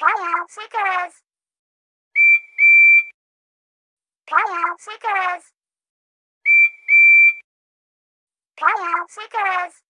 Playa Seekers. Playa Seekers. Playa Seekers.